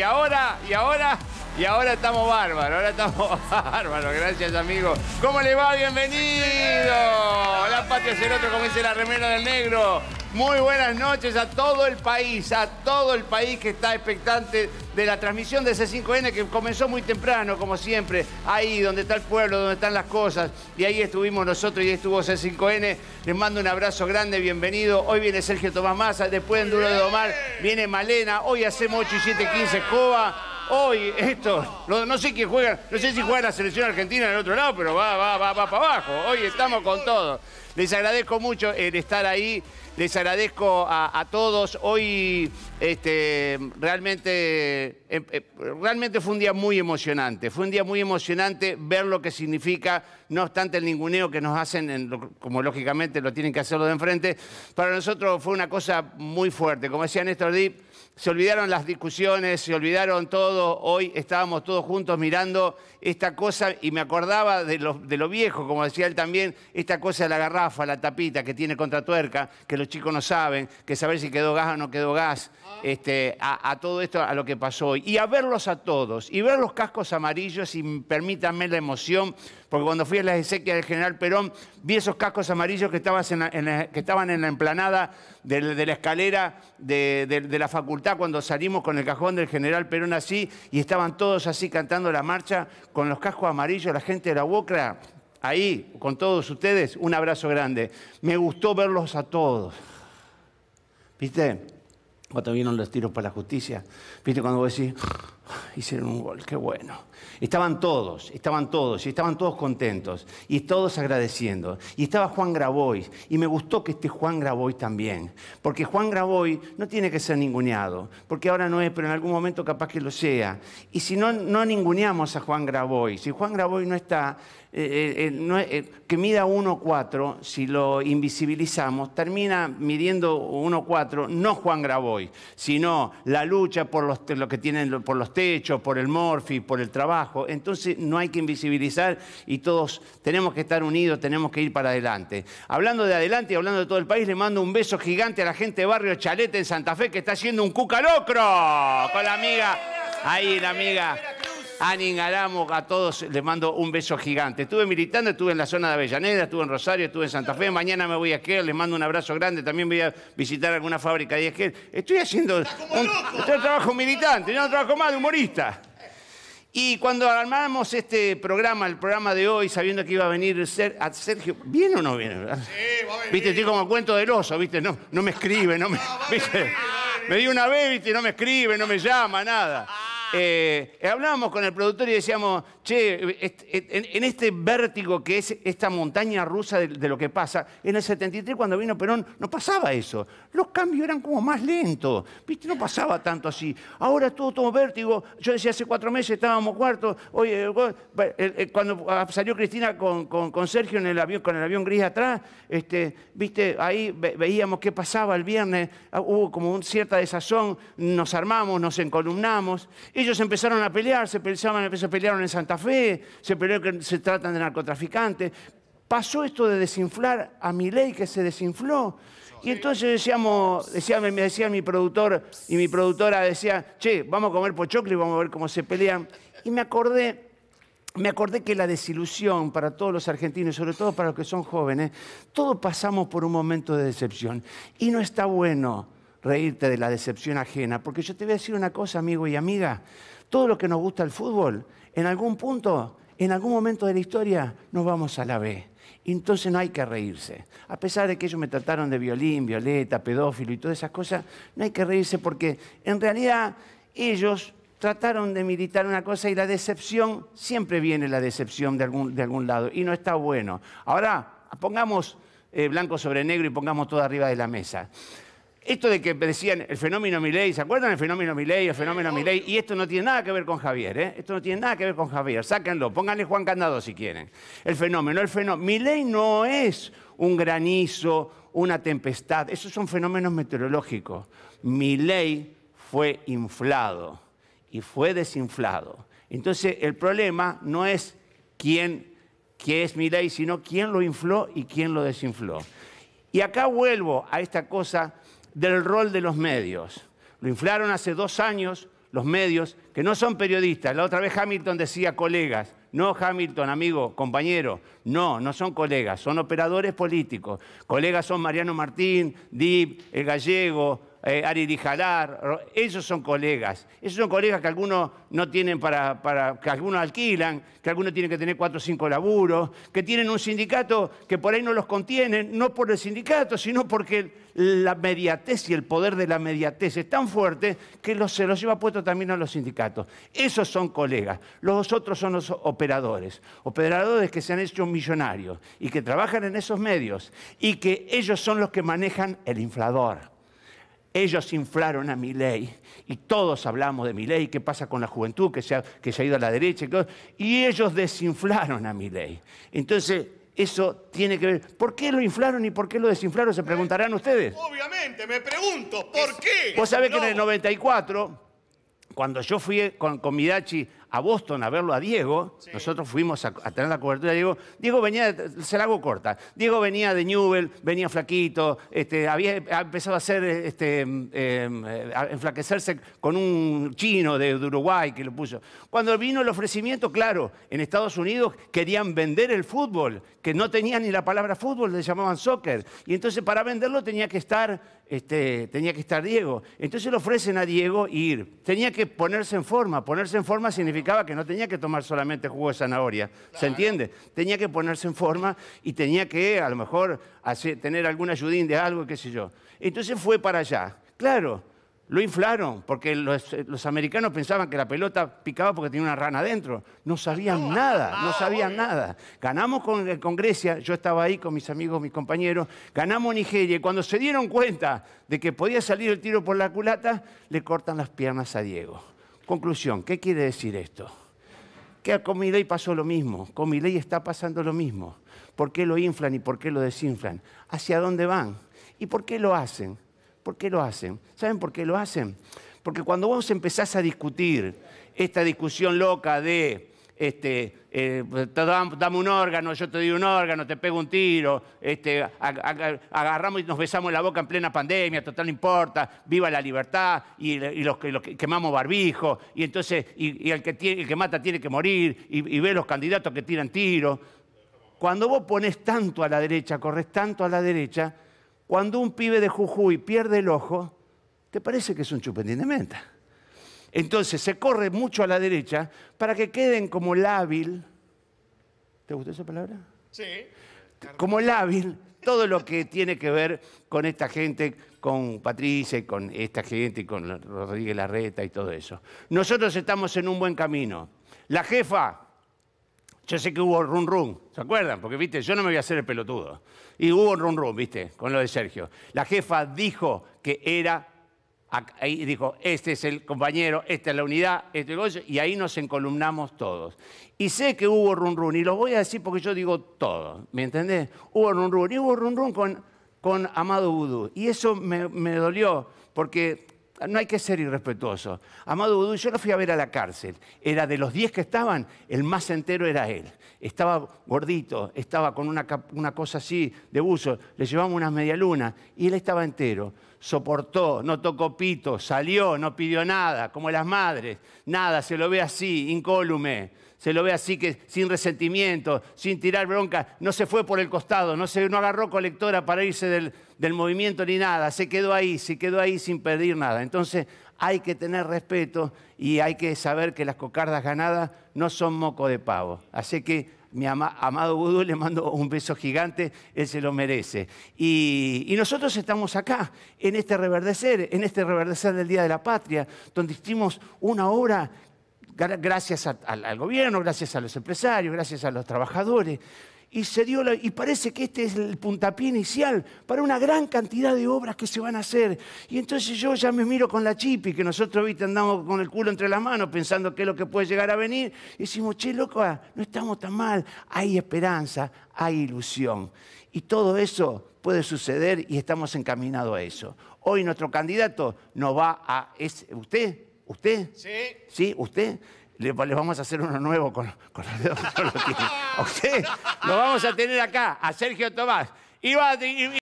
Y ahora, y ahora, y ahora estamos bárbaros, ahora estamos bárbaros. Gracias, amigo. ¿Cómo le va? Bienvenido. La patria es el otro, como dice la remera del negro. Muy buenas noches a todo el país, a todo el país que está expectante de la transmisión de C5N que comenzó muy temprano, como siempre, ahí donde está el pueblo, donde están las cosas. Y ahí estuvimos nosotros y ahí estuvo C5N. Les mando un abrazo grande, bienvenido. Hoy viene Sergio Tomás Massa, después en Duro de Domar viene Malena, hoy hacemos 8 y 7, 15, Escoba hoy esto, no sé quién juega, no sé si juega la selección argentina en otro lado, pero va, va, va, para abajo. Hoy estamos con todo. Les agradezco mucho el estar ahí. Les agradezco a, todos. Hoy este, realmente, em, eh, realmente fue un día muy emocionante. Fue un día muy emocionante ver lo que significa, no obstante el ninguneo que nos hacen, como lógicamente lo tienen que hacerlo de enfrente. Para nosotros fue una cosa muy fuerte. Como decía Néstor Dip, se olvidaron las discusiones, se olvidaron todo. Hoy estábamos todos juntos mirando esta cosa y me acordaba de lo, viejo, como decía él también, esta cosa de la garrafa, la tapita que tiene contra tuerca, que los chicos no saben, que saber si quedó gas o no quedó gas, este, a, a todo esto, a lo que pasó hoy. Y a verlos a todos, y ver los cascos amarillos, y permítanme la emoción, porque cuando fui a las esequias del general Perón, vi esos cascos amarillos que, estaban en la emplanada de, la escalera de, la facultad cuando salimos con el cajón del general Perón así, y estaban todos así cantando la marcha con los cascos amarillos, la gente de la UOCRA, ahí, con todos ustedes, un abrazo grande. Me gustó verlos a todos. ¿Viste? Cuando vieron los tiros para la justicia, ¿viste? Cuando vos decís Hicieron un gol, qué bueno. Estaban todos, estaban todos, y estaban todos contentos, y todos agradeciendo. Y estaba Juan Graboy, y me gustó que esté Juan Grabois también, porque Juan Grabois no tiene que ser ninguneado, porque ahora no es, pero en algún momento capaz que lo sea. Y si no, no ninguneamos a Juan Grabois, si Juan Grabois no está, eh, eh, eh, que mida 1,4, si lo invisibilizamos, termina midiendo 1,4, no Juan Grabois, sino la lucha por los, lo que tienen por los hecho por el morfi, por el trabajo. Entonces no hay que invisibilizar y todos tenemos que estar unidos, tenemos que ir para adelante. Hablando de adelante y hablando de todo el país, le mando un beso gigante a la gente de Barrio Chalete en Santa Fe que está haciendo un cuca locro con la amiga, ahí la amiga. Ani Garamo, a todos les mando un beso gigante. Estuve militando, estuve en la zona de Avellaneda, estuve en Rosario, estuve en Santa Fe. Mañana me voy a Esquel, les mando un abrazo grande. También voy a visitar alguna fábrica de Esquel. Estoy haciendo un, estoy trabajo militante, yo no trabajo más de humorista. Y cuando armamos este programa, el programa de hoy, sabiendo que iba a venir Ser, a Sergio, ¿viene o no viene? Sí, va a venir. Viste, estoy como cuento del oso, ¿viste? No, no me escribe, no me. Ah, ¿viste? Me dio una vez, ¿viste? No me escribe, no me llama, nada. Eh, hablábamos con el productor y decíamos, che, en este vértigo que es esta montaña rusa de lo que pasa, en el 73 cuando vino Perón no pasaba eso. Los cambios eran como más lentos, ¿viste? No pasaba tanto así. Ahora todo todo vértigo. Yo decía, hace cuatro meses estábamos cuarto. Oye, eh, eh, eh, cuando ah, salió Cristina con, Sergio en el avión, con el avión gris atrás, este, ¿viste? Ahí veíamos qué pasaba el viernes. Ah, hubo como cierta desazón, nos armamos, nos encolumnamos. Ellos empezaron a pelearse, pensaban, a pelearon en Santa Fe, se peleó que se tratan de narcotraficantes. Pasó esto de desinflar a mi ley que se desinfló. Y entonces decíamos, decía, me decía mi productor y mi productora decía, che, vamos a comer pochoclo y vamos a ver cómo se pelean. Y me acordé me acordé que la desilusión para todos los argentinos, sobre todo para los que son jóvenes, todos pasamos por un momento de decepción. Y no está bueno reírte de la decepción ajena, porque yo te voy a decir una cosa, amigo y amiga, todo lo que nos gusta el fútbol, en algún punto, en algún momento de la historia, nos vamos a la B. Entonces no hay que reírse. A pesar de que ellos me trataron de violín, violeta, pedófilo y todas esas cosas, no hay que reírse porque en realidad ellos trataron de militar una cosa y la decepción, siempre viene la decepción de algún, de algún lado y no está bueno. Ahora, pongamos eh, blanco sobre negro y pongamos todo arriba de la mesa. Esto de que decían el fenómeno Milei, ¿se acuerdan el fenómeno Milei, el fenómeno Milei? Y esto no tiene nada que ver con Javier, ¿eh? Esto no tiene nada que ver con Javier. Sáquenlo, pónganle Juan Candado si quieren. El fenómeno, el fenómeno. ley no es un granizo, una tempestad. Esos son fenómenos meteorológicos. ley fue inflado y fue desinflado. Entonces, el problema no es quién, quién es Milei, sino quién lo infló y quién lo desinfló. Y acá vuelvo a esta cosa del rol de los medios. Lo inflaron hace dos años los medios, que no son periodistas. La otra vez Hamilton decía colegas. No, Hamilton, amigo, compañero, no, no son colegas, son operadores políticos. Colegas son Mariano Martín, Dib, el gallego, eh, Ari Jalar, esos son colegas. Esos son colegas que algunos no tienen para, que algunos alquilan, que algunos tienen que tener cuatro o cinco laburos, que tienen un sindicato que por ahí no los contienen, no por el sindicato, sino porque la mediatez y el poder de la mediatez es tan fuerte que se los lleva puesto también a los sindicatos. Esos son colegas. Los otros son los operadores. Operadores que se han hecho millonarios y que trabajan en esos medios y que ellos son los que manejan el inflador. Ellos inflaron a mi ley y todos hablamos de mi ley, qué pasa con la juventud que se ha, ido a la derecha y y ellos desinflaron a mi ley. Entonces, eso tiene que ver. ¿Por qué lo inflaron y por qué lo desinflaron? Se preguntarán ustedes. Obviamente, me pregunto, ¿por qué? Vos sabés que en el 94, cuando yo fui con Midachi a Boston a verlo a Diego. Nosotros fuimos a, tener la cobertura de Diego. Diego venía, se la hago corta. Diego venía de Newell, venía flaquito, este, había empezado a hacer, este, em, em, enflaquecerse con un chino de, Uruguay que lo puso. Cuando vino el ofrecimiento, claro, en Estados Unidos querían vender el fútbol, que no tenía ni la palabra fútbol, le llamaban soccer. Y entonces para venderlo tenía que estar este, tenía que estar Diego. Entonces le ofrecen a Diego ir. Tenía que ponerse en forma. Ponerse en forma significaba que no tenía que tomar solamente jugo de zanahoria. ¿Se entiende? Tenía que ponerse en forma y tenía que, a lo mejor, tener algún ayudín de algo, qué sé yo. Entonces fue para allá. Claro, lo inflaron porque eh, los, americanos pensaban que la pelota picaba porque tenía una rana adentro. No sabían nada, no, ah, sabían nada. Ganamos con, eh, con, Grecia, yo estaba ahí con mis amigos, mis compañeros, ganamos Nigeria y cuando se dieron cuenta de que podía salir el tiro por la culata, le cortan las piernas a Diego. Conclusión, ¿qué quiere decir esto? Que con mi ley pasó lo mismo, con mi ley está pasando lo mismo. ¿Por qué lo inflan y por qué lo desinflan? ¿Hacia dónde van? ¿Y por qué lo hacen? ¿Por qué lo hacen? ¿Saben por qué lo hacen? Porque cuando vos empezás a discutir esta discusión loca de este, eh, dame un órgano, yo te doy un órgano, te pego un tiro, este, agarramos y nos besamos la boca en plena pandemia, total no importa, viva la libertad, y, los, que quemamos barbijos y entonces y, el, que mata tiene que morir, y, y ve los candidatos que tiran tiros. Cuando vos pones tanto a la derecha, corres tanto a la derecha, cuando un pibe de Jujuy pierde el ojo, te parece que es un chupetín de menta. Entonces se corre mucho a la derecha para que queden como lábil. ¿Te gustó esa palabra? Sí. Como lábil todo lo que tiene que ver con esta gente, con Patricia y con esta gente, y con Rodríguez Larreta y todo eso. Nosotros estamos en un buen camino. La jefa yo sé que hubo run run, ¿se acuerdan? Porque, viste, yo no me voy a hacer el pelotudo. Y hubo run run, viste, con lo de Sergio. La jefa dijo que era, ahí dijo, este es el compañero, esta es la unidad, este es el y ahí nos encolumnamos todos. Y sé que hubo run run, y lo voy a decir porque yo digo todo, ¿me entendés? Hubo run run, y hubo run run con, con Amado Vudú. Y eso me, me dolió, porque no hay que ser irrespetuoso. Amado Udun, yo lo fui a ver a la cárcel. Era de los 10 que estaban, el más entero era él. Estaba gordito, estaba con una, cosa así de buzo, le llevamos unas medialunas y él estaba entero. Soportó, no tocó pito, salió, no pidió nada, como las madres. Nada, se lo ve así, incólume. Se lo ve así que sin resentimiento, sin tirar bronca, no se fue por el costado, no, se, no agarró colectora para irse del, del movimiento ni nada, se quedó ahí, se quedó ahí sin pedir nada. Entonces hay que tener respeto y hay que saber que las cocardas ganadas no son moco de pavo. Así que mi amado Budú le mando un beso gigante, él se lo merece. Y, nosotros estamos acá, en este reverdecer, en este reverdecer del Día de la Patria, donde hicimos una obra gracias al gobierno, gracias a los empresarios, gracias a los trabajadores, y, se dio y parece que este es el puntapié inicial para una gran cantidad de obras que se van a hacer. Y entonces yo ya me miro con la chipi, que nosotros ahorita andamos con el culo entre las manos pensando qué es lo que puede llegar a venir. Y decimos, che, loco, ah, no estamos tan mal. Hay esperanza, hay ilusión. Y todo eso puede suceder y estamos encaminados a eso. Hoy nuestro candidato no va a... ¿Es usted? ¿Usted? Sí. ¿Sí? ¿Usted? les vamos a hacer uno nuevo con, los dedos. ¿ok? lo vamos a tener acá, a Sergio Tomás. Iba